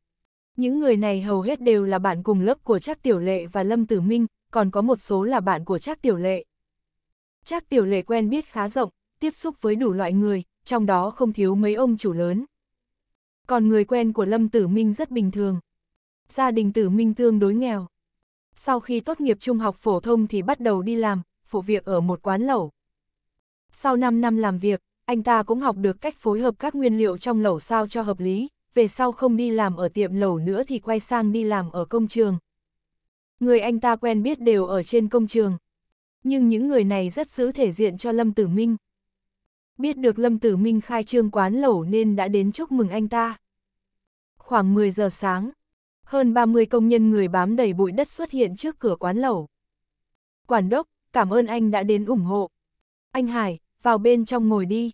Những người này hầu hết đều là bạn cùng lớp của Trác Tiểu Lệ và Lâm Tử Minh, còn có một số là bạn của Trác Tiểu Lệ. Trác Tiểu Lệ quen biết khá rộng, tiếp xúc với đủ loại người, trong đó không thiếu mấy ông chủ lớn. Còn người quen của Lâm Tử Minh rất bình thường. Gia đình Tử Minh tương đối nghèo. Sau khi tốt nghiệp trung học phổ thông thì bắt đầu đi làm, phụ việc ở một quán lẩu. Sau 5 năm làm việc, anh ta cũng học được cách phối hợp các nguyên liệu trong lẩu sao cho hợp lý, về sau không đi làm ở tiệm lẩu nữa thì quay sang đi làm ở công trường. Người anh ta quen biết đều ở trên công trường. Nhưng những người này rất giữ thể diện cho Lâm Tử Minh biết được Lâm Tử Minh khai trương quán lẩu nên đã đến chúc mừng anh ta. Khoảng 10 giờ sáng, hơn 30 công nhân người bám đầy bụi đất xuất hiện trước cửa quán lẩu. Quản đốc, cảm ơn anh đã đến ủng hộ. Anh Hải, vào bên trong ngồi đi.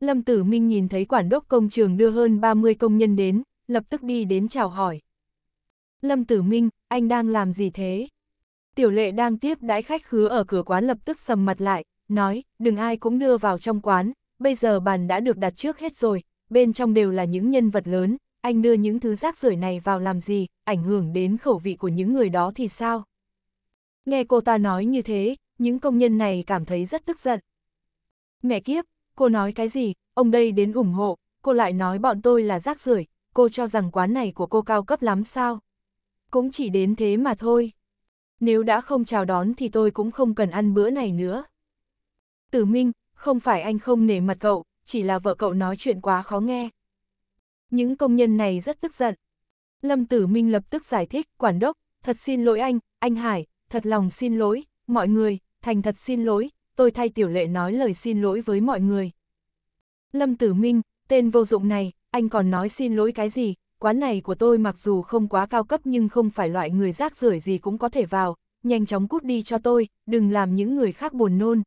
Lâm Tử Minh nhìn thấy quản đốc công trường đưa hơn 30 công nhân đến, lập tức đi đến chào hỏi. Lâm Tử Minh, anh đang làm gì thế? Tiểu lệ đang tiếp đãi khách khứa ở cửa quán lập tức sầm mặt lại, nói, đừng ai cũng đưa vào trong quán, bây giờ bàn đã được đặt trước hết rồi, bên trong đều là những nhân vật lớn, anh đưa những thứ rác rưởi này vào làm gì, ảnh hưởng đến khẩu vị của những người đó thì sao? Nghe cô ta nói như thế, những công nhân này cảm thấy rất tức giận. Mẹ kiếp, cô nói cái gì, ông đây đến ủng hộ, cô lại nói bọn tôi là rác rưởi, cô cho rằng quán này của cô cao cấp lắm sao? Cũng chỉ đến thế mà thôi. Nếu đã không chào đón thì tôi cũng không cần ăn bữa này nữa. Tử Minh, không phải anh không nể mặt cậu, chỉ là vợ cậu nói chuyện quá khó nghe. Những công nhân này rất tức giận. Lâm Tử Minh lập tức giải thích, quản đốc, thật xin lỗi anh, anh Hải, thật lòng xin lỗi, mọi người, thành thật xin lỗi, tôi thay tiểu lệ nói lời xin lỗi với mọi người. Lâm Tử Minh, tên vô dụng này, anh còn nói xin lỗi cái gì, quán này của tôi mặc dù không quá cao cấp nhưng không phải loại người rác rưởi gì cũng có thể vào, nhanh chóng cút đi cho tôi, đừng làm những người khác buồn nôn.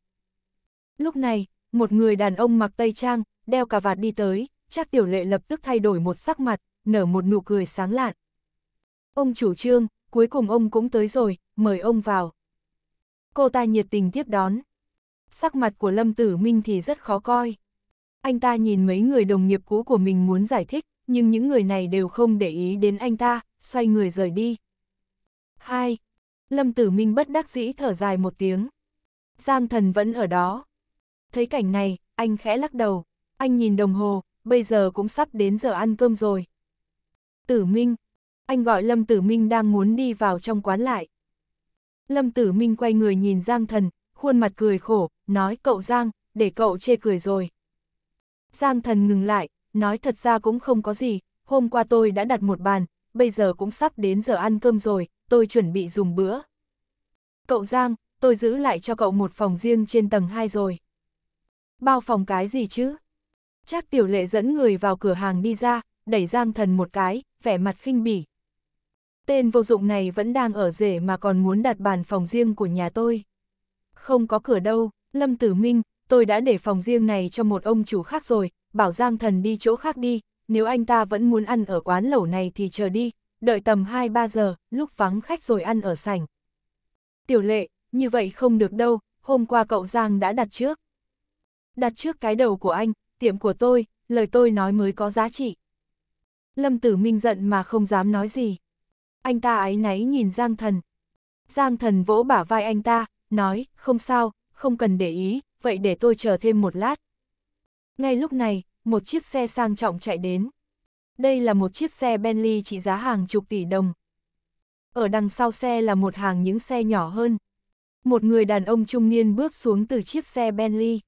Lúc này, một người đàn ông mặc tây trang, đeo cà vạt đi tới, chắc tiểu lệ lập tức thay đổi một sắc mặt, nở một nụ cười sáng lạn. Ông chủ trương, cuối cùng ông cũng tới rồi, mời ông vào. Cô ta nhiệt tình tiếp đón. Sắc mặt của Lâm Tử Minh thì rất khó coi. Anh ta nhìn mấy người đồng nghiệp cũ của mình muốn giải thích, nhưng những người này đều không để ý đến anh ta, xoay người rời đi. 2. Lâm Tử Minh bất đắc dĩ thở dài một tiếng. Giang thần vẫn ở đó. Thấy cảnh này, anh khẽ lắc đầu. Anh nhìn đồng hồ, bây giờ cũng sắp đến giờ ăn cơm rồi. Tử Minh. Anh gọi Lâm Tử Minh đang muốn đi vào trong quán lại. Lâm Tử Minh quay người nhìn Giang Thần, khuôn mặt cười khổ, nói cậu Giang, để cậu chê cười rồi. Giang Thần ngừng lại, nói thật ra cũng không có gì, hôm qua tôi đã đặt một bàn, bây giờ cũng sắp đến giờ ăn cơm rồi, tôi chuẩn bị dùng bữa. Cậu Giang, tôi giữ lại cho cậu một phòng riêng trên tầng 2 rồi bao phòng cái gì chứ? Chắc tiểu lệ dẫn người vào cửa hàng đi ra, đẩy Giang Thần một cái, vẻ mặt khinh bỉ. Tên vô dụng này vẫn đang ở rể mà còn muốn đặt bàn phòng riêng của nhà tôi. Không có cửa đâu, Lâm Tử Minh, tôi đã để phòng riêng này cho một ông chủ khác rồi, bảo Giang Thần đi chỗ khác đi, nếu anh ta vẫn muốn ăn ở quán lẩu này thì chờ đi, đợi tầm 2-3 giờ, lúc vắng khách rồi ăn ở sảnh. Tiểu lệ, như vậy không được đâu, hôm qua cậu Giang đã đặt trước đặt trước cái đầu của anh, tiệm của tôi, lời tôi nói mới có giá trị. Lâm Tử Minh giận mà không dám nói gì. Anh ta ái náy nhìn Giang Thần. Giang Thần vỗ bả vai anh ta, nói, không sao, không cần để ý, vậy để tôi chờ thêm một lát. Ngay lúc này, một chiếc xe sang trọng chạy đến. Đây là một chiếc xe Bentley trị giá hàng chục tỷ đồng. Ở đằng sau xe là một hàng những xe nhỏ hơn. Một người đàn ông trung niên bước xuống từ chiếc xe Bentley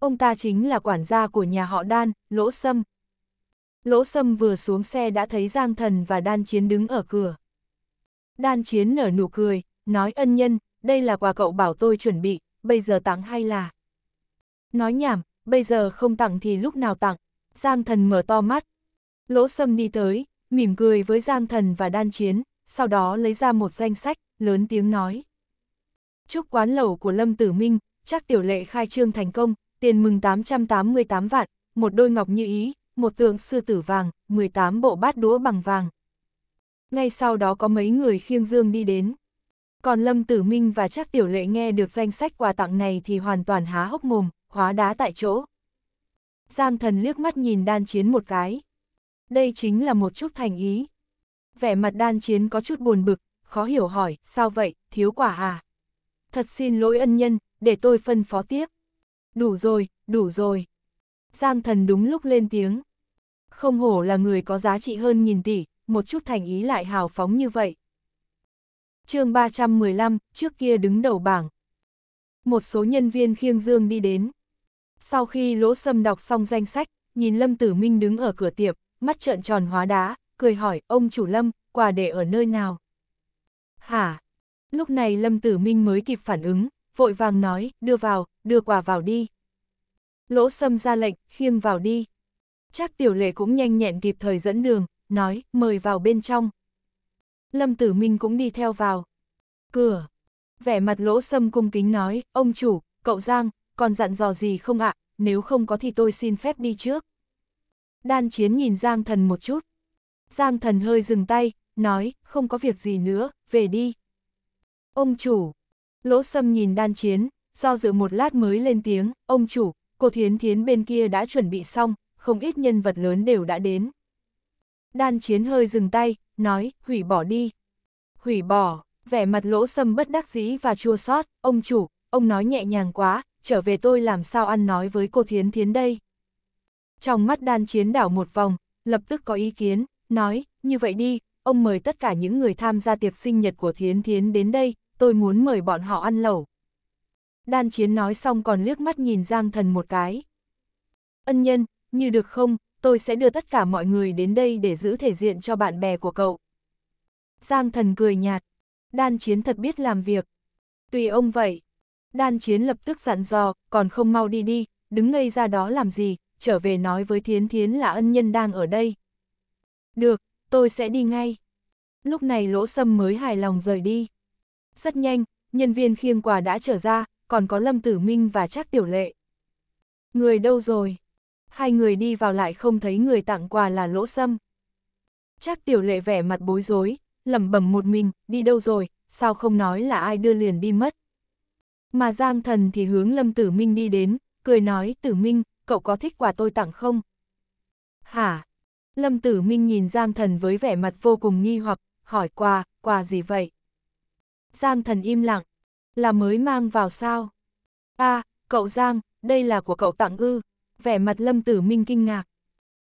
ông ta chính là quản gia của nhà họ Đan, Lỗ Sâm. Lỗ Sâm vừa xuống xe đã thấy Giang Thần và Đan Chiến đứng ở cửa. Đan Chiến nở nụ cười, nói ân nhân, đây là quà cậu bảo tôi chuẩn bị, bây giờ tặng hay là... Nói nhảm, bây giờ không tặng thì lúc nào tặng. Giang Thần mở to mắt. Lỗ Sâm đi tới, mỉm cười với Giang Thần và Đan Chiến, sau đó lấy ra một danh sách, lớn tiếng nói. Chúc quán lẩu của Lâm Tử Minh, chắc tiểu lệ khai trương thành công, tiền mừng 888 vạn, một đôi ngọc như ý, một tượng sư tử vàng, 18 bộ bát đũa bằng vàng. Ngay sau đó có mấy người khiêng dương đi đến. Còn Lâm Tử Minh và Trác Tiểu Lệ nghe được danh sách quà tặng này thì hoàn toàn há hốc mồm, hóa đá tại chỗ. Giang thần liếc mắt nhìn đan chiến một cái. Đây chính là một chút thành ý. Vẻ mặt đan chiến có chút buồn bực, khó hiểu hỏi, sao vậy, thiếu quả à? Thật xin lỗi ân nhân, để tôi phân phó tiếp. Đủ rồi, đủ rồi. Giang thần đúng lúc lên tiếng. Không hổ là người có giá trị hơn nghìn tỷ, một chút thành ý lại hào phóng như vậy. chương 315, trước kia đứng đầu bảng. Một số nhân viên khiêng dương đi đến. Sau khi lỗ sâm đọc xong danh sách, nhìn Lâm Tử Minh đứng ở cửa tiệp, mắt trợn tròn hóa đá, cười hỏi ông chủ Lâm, quà để ở nơi nào? Hả? Lúc này Lâm Tử Minh mới kịp phản ứng, vội vàng nói, đưa vào, đưa quà vào đi. Lỗ sâm ra lệnh, khiêng vào đi. chắc tiểu lệ cũng nhanh nhẹn kịp thời dẫn đường, nói, mời vào bên trong. Lâm tử minh cũng đi theo vào. Cửa. Vẻ mặt lỗ sâm cung kính nói, ông chủ, cậu Giang, còn dặn dò gì không ạ, nếu không có thì tôi xin phép đi trước. Đan chiến nhìn Giang thần một chút. Giang thần hơi dừng tay, nói, không có việc gì nữa, về đi. Ông chủ, Lỗ Sâm nhìn đan chiến, do dự một lát mới lên tiếng, ông chủ, cô Thiến Thiến bên kia đã chuẩn bị xong, không ít nhân vật lớn đều đã đến. Đan chiến hơi dừng tay, nói, hủy bỏ đi. Hủy bỏ, vẻ mặt lỗ sâm bất đắc dĩ và chua xót ông chủ, ông nói nhẹ nhàng quá, trở về tôi làm sao ăn nói với cô Thiến Thiến đây. Trong mắt đan chiến đảo một vòng, lập tức có ý kiến, nói, như vậy đi, ông mời tất cả những người tham gia tiệc sinh nhật của Thiến Thiến đến đây, tôi muốn mời bọn họ ăn lẩu. Đan chiến nói xong còn liếc mắt nhìn Giang thần một cái. Ân nhân, như được không, tôi sẽ đưa tất cả mọi người đến đây để giữ thể diện cho bạn bè của cậu. Giang thần cười nhạt, đan chiến thật biết làm việc. Tùy ông vậy. Đan chiến lập tức dặn dò, còn không mau đi đi, đứng ngây ra đó làm gì, trở về nói với thiến thiến là ân nhân đang ở đây. Được, tôi sẽ đi ngay. Lúc này lỗ sâm mới hài lòng rời đi. Rất nhanh, nhân viên khiêng quà đã trở ra, còn có Lâm Tử Minh và Trác Tiểu Lệ. Người đâu rồi? Hai người đi vào lại không thấy người tặng quà là lỗ sâm. Trác Tiểu Lệ vẻ mặt bối rối, lẩm bẩm một mình, đi đâu rồi, sao không nói là ai đưa liền đi mất. Mà Giang Thần thì hướng Lâm Tử Minh đi đến, cười nói, Tử Minh, cậu có thích quà tôi tặng không? Hả? Lâm Tử Minh nhìn Giang Thần với vẻ mặt vô cùng nghi hoặc, hỏi quà, quà gì vậy? Giang thần im lặng. Là mới mang vào sao? a à, cậu Giang, đây là của cậu tặng ư. Vẻ mặt Lâm Tử Minh kinh ngạc.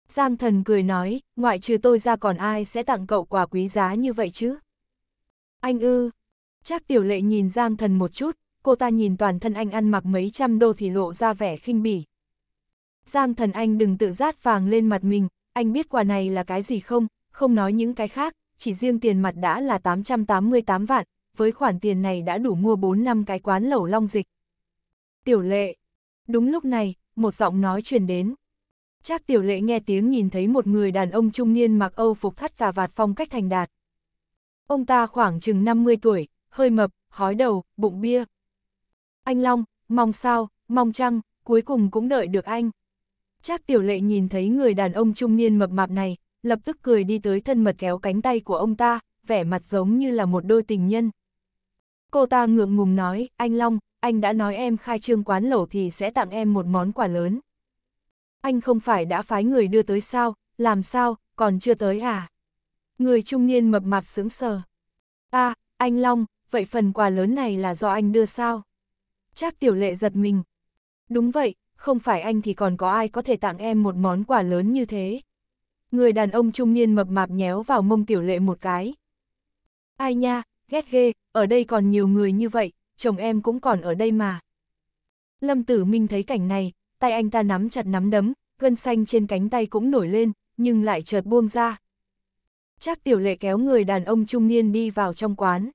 Giang thần cười nói, ngoại trừ tôi ra còn ai sẽ tặng cậu quà quý giá như vậy chứ? Anh ư. Chắc tiểu lệ nhìn Giang thần một chút, cô ta nhìn toàn thân anh ăn mặc mấy trăm đô thì lộ ra vẻ khinh bỉ. Giang thần anh đừng tự rát vàng lên mặt mình, anh biết quà này là cái gì không, không nói những cái khác, chỉ riêng tiền mặt đã là 888 vạn, với khoản tiền này đã đủ mua 4 năm cái quán lẩu long dịch. Tiểu lệ. Đúng lúc này, một giọng nói truyền đến. Chắc tiểu lệ nghe tiếng nhìn thấy một người đàn ông trung niên mặc âu phục thắt cà vạt phong cách thành đạt. Ông ta khoảng chừng 50 tuổi, hơi mập, hói đầu, bụng bia. Anh Long, mong sao, mong chăng cuối cùng cũng đợi được anh. Chắc tiểu lệ nhìn thấy người đàn ông trung niên mập mạp này, lập tức cười đi tới thân mật kéo cánh tay của ông ta, vẻ mặt giống như là một đôi tình nhân. Cô ta ngượng ngùng nói, anh Long, anh đã nói em khai trương quán lẩu thì sẽ tặng em một món quà lớn. Anh không phải đã phái người đưa tới sao, làm sao, còn chưa tới à? Người trung niên mập mạp sướng sờ. a à, anh Long, vậy phần quà lớn này là do anh đưa sao? Chắc tiểu lệ giật mình. Đúng vậy, không phải anh thì còn có ai có thể tặng em một món quà lớn như thế. Người đàn ông trung niên mập mạp nhéo vào mông tiểu lệ một cái. Ai nha, ghét ghê, ở đây còn nhiều người như vậy, chồng em cũng còn ở đây mà. Lâm Tử Minh thấy cảnh này, tay anh ta nắm chặt nắm đấm, gân xanh trên cánh tay cũng nổi lên, nhưng lại chợt buông ra. Trác Tiểu Lệ kéo người đàn ông trung niên đi vào trong quán.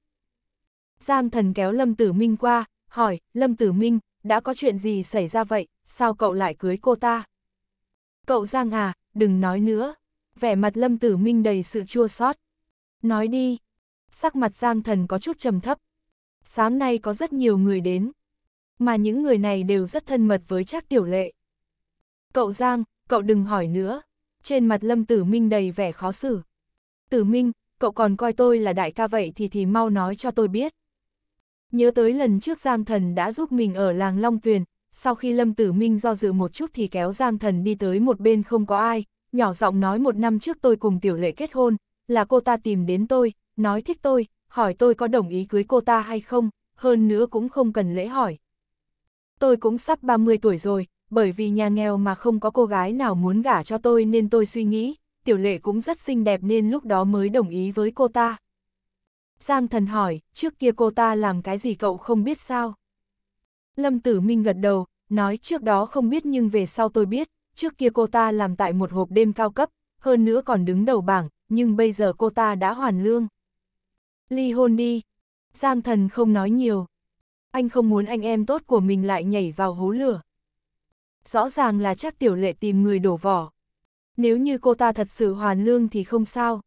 Giang Thần kéo Lâm Tử Minh qua, hỏi, Lâm Tử Minh, đã có chuyện gì xảy ra vậy, sao cậu lại cưới cô ta? Cậu Giang à, đừng nói nữa. Vẻ mặt Lâm Tử Minh đầy sự chua xót. Nói đi, sắc mặt Giang Thần có chút trầm thấp. Sáng nay có rất nhiều người đến, mà những người này đều rất thân mật với Trác Tiểu Lệ. Cậu Giang, cậu đừng hỏi nữa. Trên mặt Lâm Tử Minh đầy vẻ khó xử. Tử Minh, cậu còn coi tôi là đại ca vậy thì thì mau nói cho tôi biết. Nhớ tới lần trước Giang Thần đã giúp mình ở làng Long Tuyền, sau khi Lâm Tử Minh do dự một chút thì kéo Giang Thần đi tới một bên không có ai, nhỏ giọng nói một năm trước tôi cùng Tiểu Lệ kết hôn, là cô ta tìm đến tôi, nói thích tôi, hỏi tôi có đồng ý cưới cô ta hay không, hơn nữa cũng không cần lễ hỏi. Tôi cũng sắp 30 tuổi rồi, bởi vì nhà nghèo mà không có cô gái nào muốn gả cho tôi nên tôi suy nghĩ, tiểu lệ cũng rất xinh đẹp nên lúc đó mới đồng ý với cô ta. Giang thần hỏi, trước kia cô ta làm cái gì cậu không biết sao? Lâm Tử Minh gật đầu, nói trước đó không biết nhưng về sau tôi biết, trước kia cô ta làm tại một hộp đêm cao cấp, hơn nữa còn đứng đầu bảng, nhưng bây giờ cô ta đã hoàn lương. Ly hôn đi. Giang thần không nói nhiều. Anh không muốn anh em tốt của mình lại nhảy vào hố lửa. Rõ ràng là chắc tiểu lệ tìm người đổ vỏ. Nếu như cô ta thật sự hoàn lương thì không sao.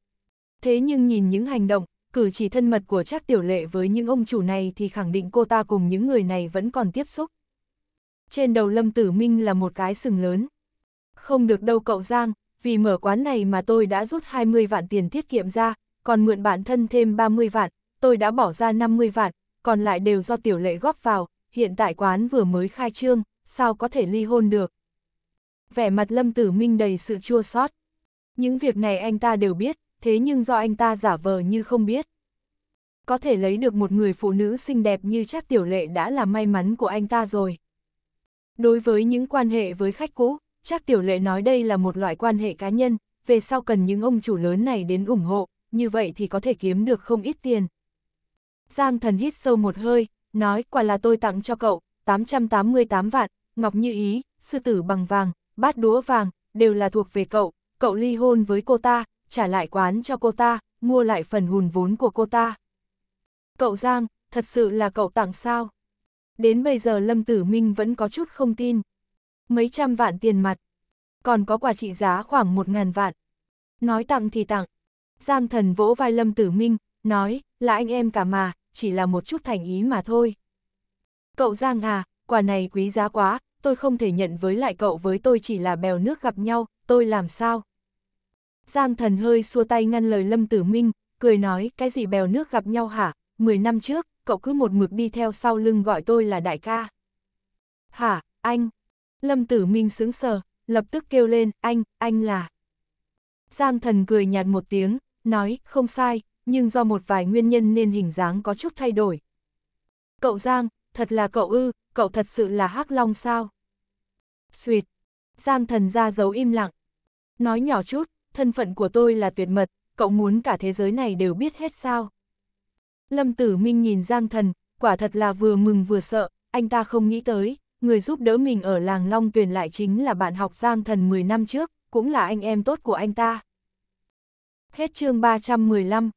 Thế nhưng nhìn những hành động, cử chỉ thân mật của chắc tiểu lệ với những ông chủ này thì khẳng định cô ta cùng những người này vẫn còn tiếp xúc. Trên đầu Lâm Tử Minh là một cái sừng lớn. Không được đâu cậu Giang, vì mở quán này mà tôi đã rút 20 vạn tiền tiết kiệm ra, còn mượn bản thân thêm 30 vạn, tôi đã bỏ ra 50 vạn, còn lại đều do tiểu lệ góp vào, hiện tại quán vừa mới khai trương, sao có thể ly hôn được. Vẻ mặt Lâm Tử Minh đầy sự chua xót. Những việc này anh ta đều biết, thế nhưng do anh ta giả vờ như không biết. Có thể lấy được một người phụ nữ xinh đẹp như chắc tiểu lệ đã là may mắn của anh ta rồi. Đối với những quan hệ với khách cũ, chắc tiểu lệ nói đây là một loại quan hệ cá nhân, về sau cần những ông chủ lớn này đến ủng hộ, như vậy thì có thể kiếm được không ít tiền. Giang thần hít sâu một hơi, nói quả là tôi tặng cho cậu, 888 vạn, ngọc như ý, sư tử bằng vàng, bát đũa vàng, đều là thuộc về cậu, cậu ly hôn với cô ta, trả lại quán cho cô ta, mua lại phần hùn vốn của cô ta. Cậu Giang, thật sự là cậu tặng sao? Đến bây giờ Lâm Tử Minh vẫn có chút không tin. Mấy trăm vạn tiền mặt, còn có quà trị giá khoảng một ngàn vạn. Nói tặng thì tặng, Giang thần vỗ vai Lâm Tử Minh, nói, là anh em cả mà, chỉ là một chút thành ý mà thôi. Cậu Giang à, quà này quý giá quá, tôi không thể nhận với lại cậu với tôi chỉ là bèo nước gặp nhau, tôi làm sao? Giang thần hơi xua tay ngăn lời Lâm Tử Minh, cười nói, cái gì bèo nước gặp nhau hả? Mười năm trước, cậu cứ một mực đi theo sau lưng gọi tôi là đại ca. Hả, anh? Lâm Tử Minh sướng sờ, lập tức kêu lên, anh, anh là... Giang thần cười nhạt một tiếng, nói, không sai, nhưng do một vài nguyên nhân nên hình dáng có chút thay đổi. Cậu Giang, thật là cậu ư, cậu thật sự là hắc long sao? Xuyệt. Giang thần ra dấu im lặng. Nói nhỏ chút, thân phận của tôi là tuyệt mật, cậu muốn cả thế giới này đều biết hết sao? Lâm Tử Minh nhìn Giang thần, quả thật là vừa mừng vừa sợ, anh ta không nghĩ tới, người giúp đỡ mình ở làng Long Tuyền lại chính là bạn học Giang thần 10 năm trước, cũng là anh em tốt của anh ta. Hết chương 315